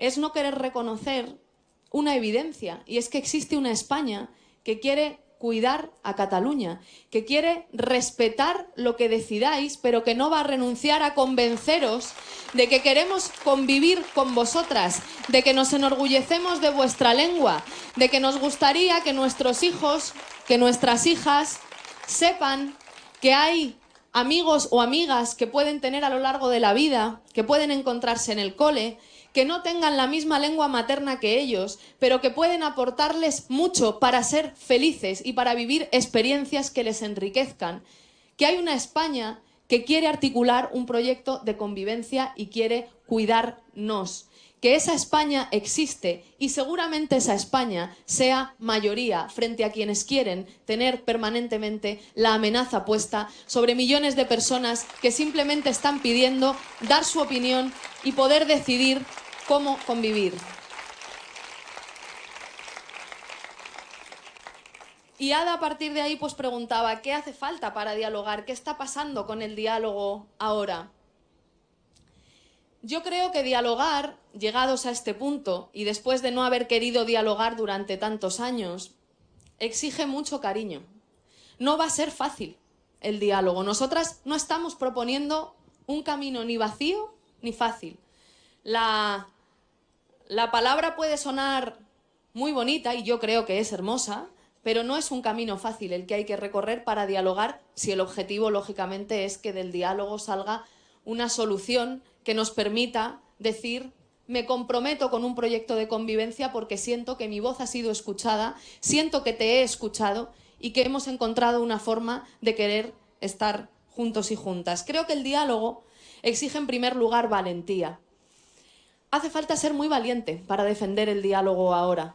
es no querer reconocer una evidencia, y es que existe una España que quiere cuidar a Cataluña, que quiere respetar lo que decidáis, pero que no va a renunciar a convenceros de que queremos convivir con vosotras, de que nos enorgullecemos de vuestra lengua, de que nos gustaría que nuestros hijos, que nuestras hijas sepan que hay amigos o amigas que pueden tener a lo largo de la vida, que pueden encontrarse en el cole, que no tengan la misma lengua materna que ellos, pero que pueden aportarles mucho para ser felices y para vivir experiencias que les enriquezcan, que hay una España que quiere articular un proyecto de convivencia y quiere cuidarnos, que esa España existe y seguramente esa España sea mayoría frente a quienes quieren tener permanentemente la amenaza puesta sobre millones de personas que simplemente están pidiendo dar su opinión y poder decidir cómo convivir. Y Ada a partir de ahí pues preguntaba, ¿qué hace falta para dialogar? ¿Qué está pasando con el diálogo ahora? Yo creo que dialogar, llegados a este punto y después de no haber querido dialogar durante tantos años, exige mucho cariño. No va a ser fácil el diálogo. Nosotras no estamos proponiendo un camino ni vacío ni fácil. La la palabra puede sonar muy bonita y yo creo que es hermosa, pero no es un camino fácil el que hay que recorrer para dialogar si el objetivo, lógicamente, es que del diálogo salga una solución que nos permita decir me comprometo con un proyecto de convivencia porque siento que mi voz ha sido escuchada, siento que te he escuchado y que hemos encontrado una forma de querer estar juntos y juntas. Creo que el diálogo exige en primer lugar valentía, Hace falta ser muy valiente para defender el diálogo ahora.